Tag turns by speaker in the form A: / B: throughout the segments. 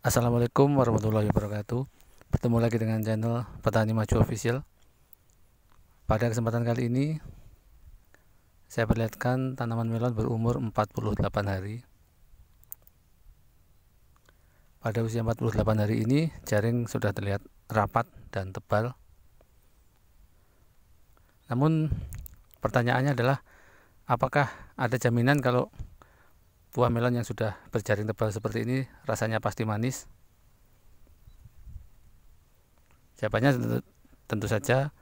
A: Assalamualaikum warahmatullahi wabarakatuh Bertemu lagi dengan channel Petani Maju Official Pada kesempatan kali ini Saya perlihatkan tanaman melon berumur 48 hari Pada usia 48 hari ini jaring sudah terlihat rapat dan tebal Namun pertanyaannya adalah Apakah ada jaminan kalau Buah melon yang sudah berjaring tebal seperti ini rasanya pasti manis. Jawabannya tentu, tentu saja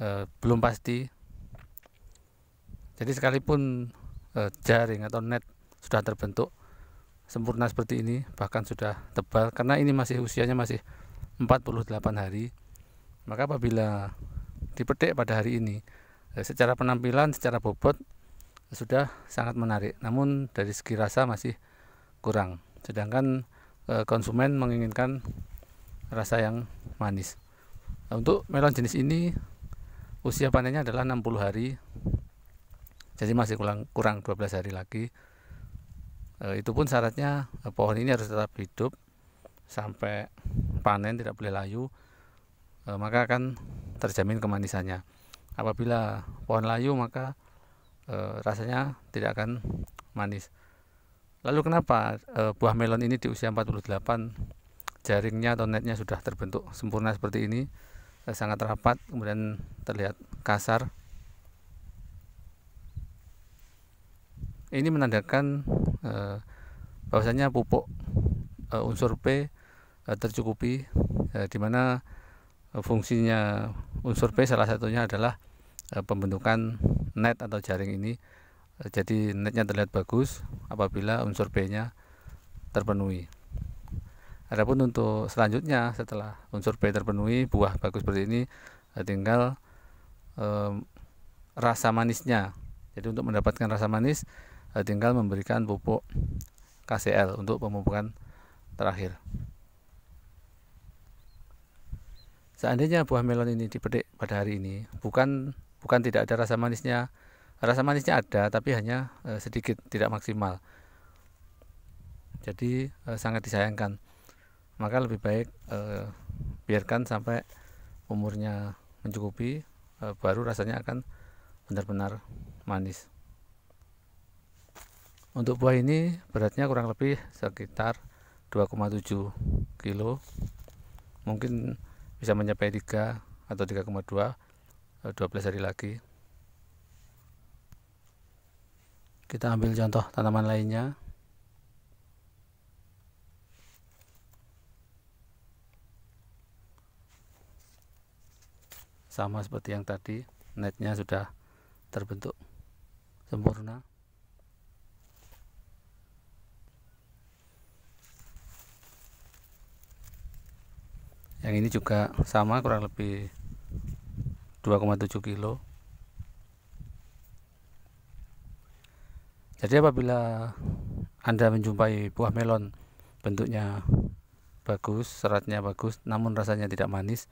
A: e, belum pasti. Jadi sekalipun e, jaring atau net sudah terbentuk sempurna seperti ini, bahkan sudah tebal karena ini masih usianya masih 48 hari. Maka apabila dipetik pada hari ini, eh, secara penampilan, secara bobot sudah sangat menarik. Namun dari segi rasa masih kurang. Sedangkan e, konsumen menginginkan rasa yang manis. Nah, untuk melon jenis ini usia panennya adalah 60 hari. Jadi masih kurang kurang 12 hari lagi. E, itu pun syaratnya e, pohon ini harus tetap hidup sampai panen tidak boleh layu. E, maka akan terjamin kemanisannya. Apabila pohon layu maka e, rasanya tidak akan manis. Lalu kenapa e, buah melon ini di usia 48 jaringnya atau netnya sudah terbentuk sempurna seperti ini, e, sangat rapat, kemudian terlihat kasar. Ini menandakan e, bahwasanya pupuk e, unsur P e, tercukupi e, di mana fungsinya unsur P salah satunya adalah Eh, pembentukan net atau jaring ini eh, jadi netnya terlihat bagus apabila unsur B nya terpenuhi Adapun untuk selanjutnya setelah unsur B terpenuhi buah bagus seperti ini eh, tinggal rasa manisnya jadi untuk mendapatkan rasa manis tinggal memberikan pupuk KCL untuk pemupukan terakhir seandainya buah melon ini dipetik pada hari ini bukan bukan tidak ada rasa manisnya rasa manisnya ada tapi hanya e, sedikit tidak maksimal jadi e, sangat disayangkan maka lebih baik e, biarkan sampai umurnya mencukupi e, baru rasanya akan benar-benar manis untuk buah ini beratnya kurang lebih sekitar 2,7 kilo mungkin bisa mencapai 3 atau 3,2 12 eh, hari lagi kita ambil contoh tanaman lainnya sama seperti yang tadi netnya sudah terbentuk sempurna yang ini juga sama kurang lebih 2,7 kilo jadi apabila anda menjumpai buah melon bentuknya bagus seratnya bagus namun rasanya tidak manis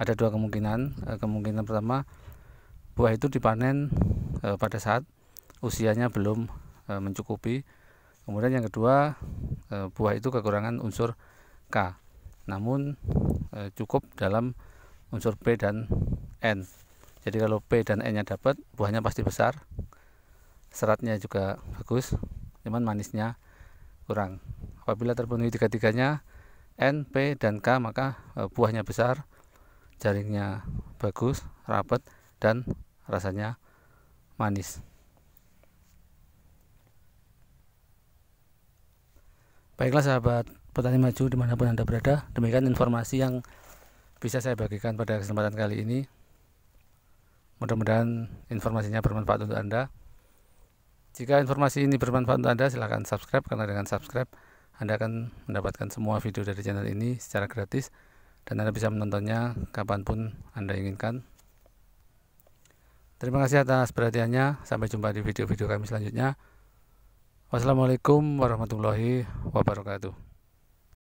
A: ada dua kemungkinan eh, kemungkinan pertama buah itu dipanen eh, pada saat usianya belum eh, mencukupi kemudian yang kedua buah itu kekurangan unsur K namun cukup dalam unsur P dan N jadi kalau P dan N nya dapat buahnya pasti besar seratnya juga bagus cuman manisnya kurang apabila terpenuhi tiga-tiganya N, P, dan K maka eh, buahnya besar jaringnya bagus, rapat dan rasanya manis Baiklah sahabat petani maju dimanapun Anda berada Demikian informasi yang bisa saya bagikan pada kesempatan kali ini Mudah-mudahan informasinya bermanfaat untuk Anda. Jika informasi ini bermanfaat untuk Anda, silahkan subscribe karena dengan subscribe Anda akan mendapatkan semua video dari channel ini secara gratis dan Anda bisa menontonnya kapanpun Anda inginkan. Terima kasih atas perhatiannya. Sampai jumpa di video-video kami selanjutnya. Wassalamualaikum warahmatullahi wabarakatuh.